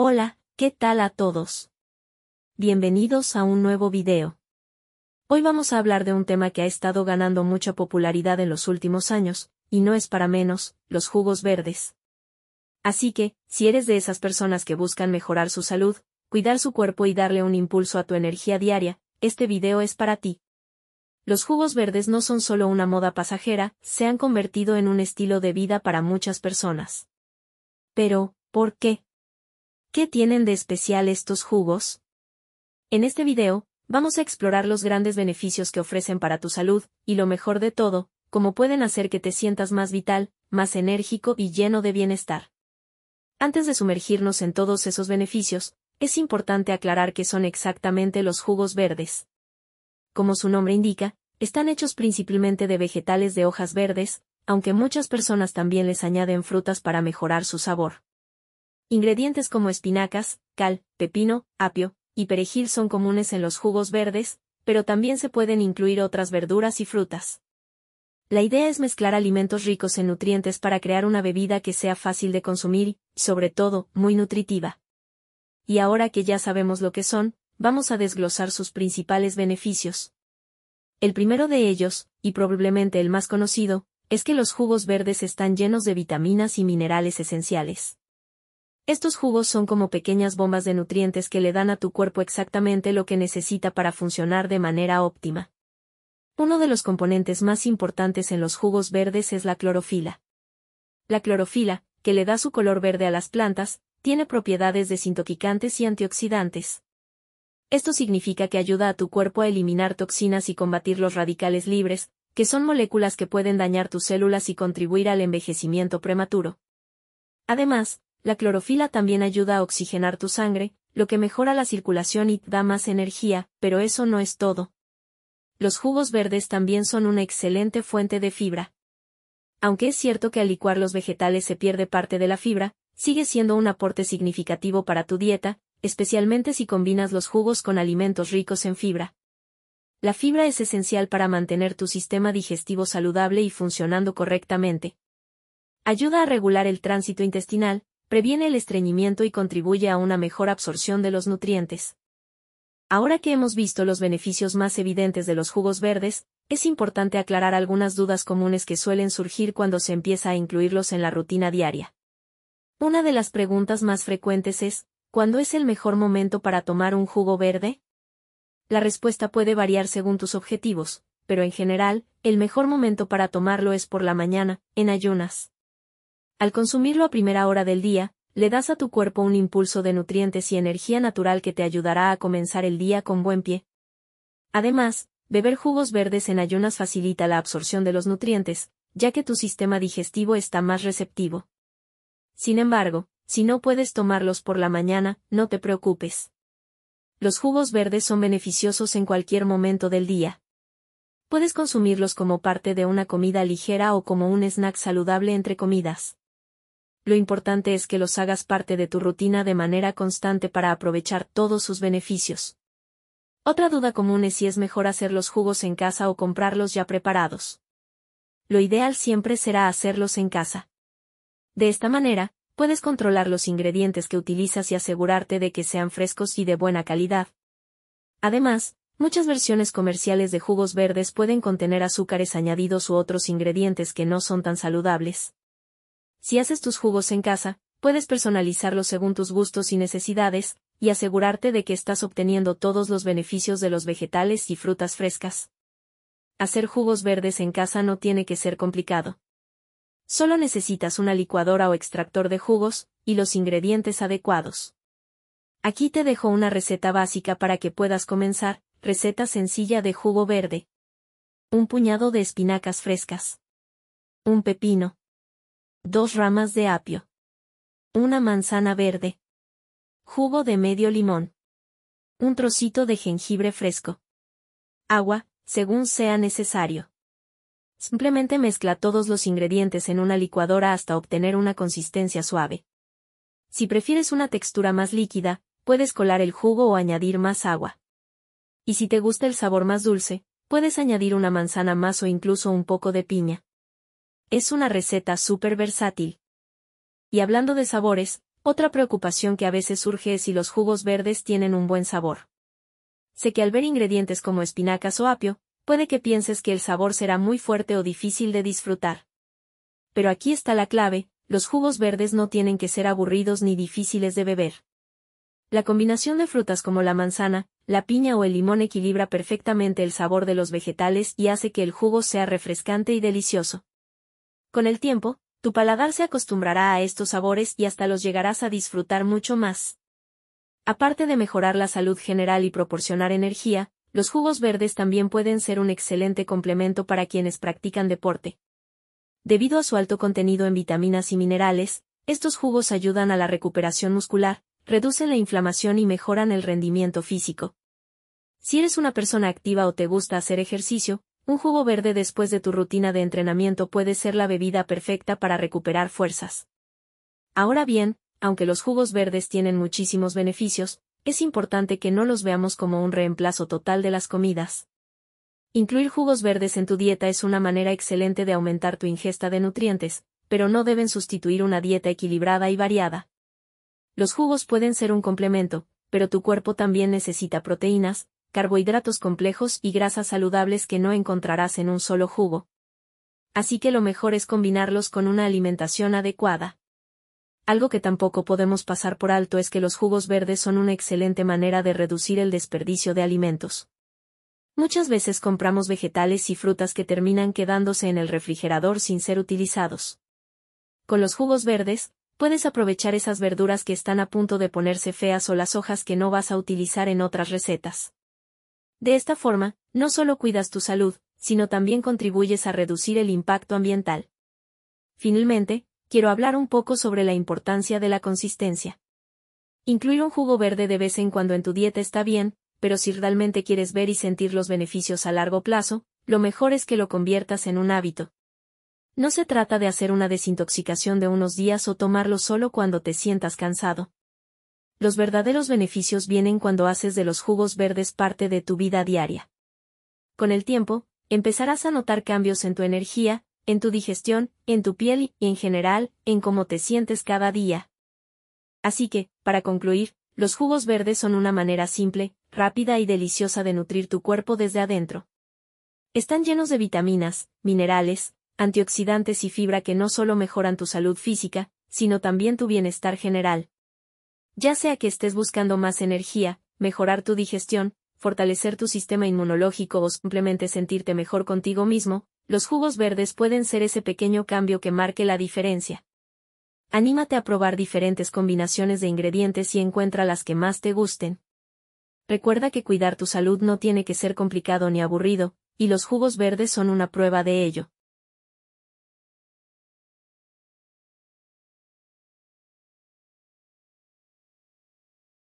Hola, ¿qué tal a todos? Bienvenidos a un nuevo video. Hoy vamos a hablar de un tema que ha estado ganando mucha popularidad en los últimos años, y no es para menos, los jugos verdes. Así que, si eres de esas personas que buscan mejorar su salud, cuidar su cuerpo y darle un impulso a tu energía diaria, este video es para ti. Los jugos verdes no son solo una moda pasajera, se han convertido en un estilo de vida para muchas personas. Pero, ¿por qué? ¿Qué tienen de especial estos jugos? En este video, vamos a explorar los grandes beneficios que ofrecen para tu salud, y lo mejor de todo, cómo pueden hacer que te sientas más vital, más enérgico y lleno de bienestar. Antes de sumergirnos en todos esos beneficios, es importante aclarar qué son exactamente los jugos verdes. Como su nombre indica, están hechos principalmente de vegetales de hojas verdes, aunque muchas personas también les añaden frutas para mejorar su sabor. Ingredientes como espinacas, cal, pepino, apio y perejil son comunes en los jugos verdes, pero también se pueden incluir otras verduras y frutas. La idea es mezclar alimentos ricos en nutrientes para crear una bebida que sea fácil de consumir y, sobre todo, muy nutritiva. Y ahora que ya sabemos lo que son, vamos a desglosar sus principales beneficios. El primero de ellos, y probablemente el más conocido, es que los jugos verdes están llenos de vitaminas y minerales esenciales. Estos jugos son como pequeñas bombas de nutrientes que le dan a tu cuerpo exactamente lo que necesita para funcionar de manera óptima. Uno de los componentes más importantes en los jugos verdes es la clorofila. La clorofila, que le da su color verde a las plantas, tiene propiedades desintoxicantes y antioxidantes. Esto significa que ayuda a tu cuerpo a eliminar toxinas y combatir los radicales libres, que son moléculas que pueden dañar tus células y contribuir al envejecimiento prematuro. Además, la clorofila también ayuda a oxigenar tu sangre, lo que mejora la circulación y da más energía, pero eso no es todo. Los jugos verdes también son una excelente fuente de fibra. Aunque es cierto que al licuar los vegetales se pierde parte de la fibra, sigue siendo un aporte significativo para tu dieta, especialmente si combinas los jugos con alimentos ricos en fibra. La fibra es esencial para mantener tu sistema digestivo saludable y funcionando correctamente. Ayuda a regular el tránsito intestinal, previene el estreñimiento y contribuye a una mejor absorción de los nutrientes. Ahora que hemos visto los beneficios más evidentes de los jugos verdes, es importante aclarar algunas dudas comunes que suelen surgir cuando se empieza a incluirlos en la rutina diaria. Una de las preguntas más frecuentes es, ¿cuándo es el mejor momento para tomar un jugo verde? La respuesta puede variar según tus objetivos, pero en general, el mejor momento para tomarlo es por la mañana, en ayunas. Al consumirlo a primera hora del día, le das a tu cuerpo un impulso de nutrientes y energía natural que te ayudará a comenzar el día con buen pie. Además, beber jugos verdes en ayunas facilita la absorción de los nutrientes, ya que tu sistema digestivo está más receptivo. Sin embargo, si no puedes tomarlos por la mañana, no te preocupes. Los jugos verdes son beneficiosos en cualquier momento del día. Puedes consumirlos como parte de una comida ligera o como un snack saludable entre comidas lo importante es que los hagas parte de tu rutina de manera constante para aprovechar todos sus beneficios. Otra duda común es si es mejor hacer los jugos en casa o comprarlos ya preparados. Lo ideal siempre será hacerlos en casa. De esta manera, puedes controlar los ingredientes que utilizas y asegurarte de que sean frescos y de buena calidad. Además, muchas versiones comerciales de jugos verdes pueden contener azúcares añadidos u otros ingredientes que no son tan saludables. Si haces tus jugos en casa, puedes personalizarlos según tus gustos y necesidades, y asegurarte de que estás obteniendo todos los beneficios de los vegetales y frutas frescas. Hacer jugos verdes en casa no tiene que ser complicado. Solo necesitas una licuadora o extractor de jugos, y los ingredientes adecuados. Aquí te dejo una receta básica para que puedas comenzar, receta sencilla de jugo verde. Un puñado de espinacas frescas. Un pepino. Dos ramas de apio. Una manzana verde. Jugo de medio limón. Un trocito de jengibre fresco. Agua, según sea necesario. Simplemente mezcla todos los ingredientes en una licuadora hasta obtener una consistencia suave. Si prefieres una textura más líquida, puedes colar el jugo o añadir más agua. Y si te gusta el sabor más dulce, puedes añadir una manzana más o incluso un poco de piña. Es una receta súper versátil. Y hablando de sabores, otra preocupación que a veces surge es si los jugos verdes tienen un buen sabor. Sé que al ver ingredientes como espinacas o apio, puede que pienses que el sabor será muy fuerte o difícil de disfrutar. Pero aquí está la clave, los jugos verdes no tienen que ser aburridos ni difíciles de beber. La combinación de frutas como la manzana, la piña o el limón equilibra perfectamente el sabor de los vegetales y hace que el jugo sea refrescante y delicioso. Con el tiempo, tu paladar se acostumbrará a estos sabores y hasta los llegarás a disfrutar mucho más. Aparte de mejorar la salud general y proporcionar energía, los jugos verdes también pueden ser un excelente complemento para quienes practican deporte. Debido a su alto contenido en vitaminas y minerales, estos jugos ayudan a la recuperación muscular, reducen la inflamación y mejoran el rendimiento físico. Si eres una persona activa o te gusta hacer ejercicio, un jugo verde después de tu rutina de entrenamiento puede ser la bebida perfecta para recuperar fuerzas. Ahora bien, aunque los jugos verdes tienen muchísimos beneficios, es importante que no los veamos como un reemplazo total de las comidas. Incluir jugos verdes en tu dieta es una manera excelente de aumentar tu ingesta de nutrientes, pero no deben sustituir una dieta equilibrada y variada. Los jugos pueden ser un complemento, pero tu cuerpo también necesita proteínas, carbohidratos complejos y grasas saludables que no encontrarás en un solo jugo. Así que lo mejor es combinarlos con una alimentación adecuada. Algo que tampoco podemos pasar por alto es que los jugos verdes son una excelente manera de reducir el desperdicio de alimentos. Muchas veces compramos vegetales y frutas que terminan quedándose en el refrigerador sin ser utilizados. Con los jugos verdes, puedes aprovechar esas verduras que están a punto de ponerse feas o las hojas que no vas a utilizar en otras recetas. De esta forma, no solo cuidas tu salud, sino también contribuyes a reducir el impacto ambiental. Finalmente, quiero hablar un poco sobre la importancia de la consistencia. Incluir un jugo verde de vez en cuando en tu dieta está bien, pero si realmente quieres ver y sentir los beneficios a largo plazo, lo mejor es que lo conviertas en un hábito. No se trata de hacer una desintoxicación de unos días o tomarlo solo cuando te sientas cansado los verdaderos beneficios vienen cuando haces de los jugos verdes parte de tu vida diaria. Con el tiempo, empezarás a notar cambios en tu energía, en tu digestión, en tu piel y, en general, en cómo te sientes cada día. Así que, para concluir, los jugos verdes son una manera simple, rápida y deliciosa de nutrir tu cuerpo desde adentro. Están llenos de vitaminas, minerales, antioxidantes y fibra que no solo mejoran tu salud física, sino también tu bienestar general. Ya sea que estés buscando más energía, mejorar tu digestión, fortalecer tu sistema inmunológico o simplemente sentirte mejor contigo mismo, los jugos verdes pueden ser ese pequeño cambio que marque la diferencia. Anímate a probar diferentes combinaciones de ingredientes y encuentra las que más te gusten. Recuerda que cuidar tu salud no tiene que ser complicado ni aburrido, y los jugos verdes son una prueba de ello.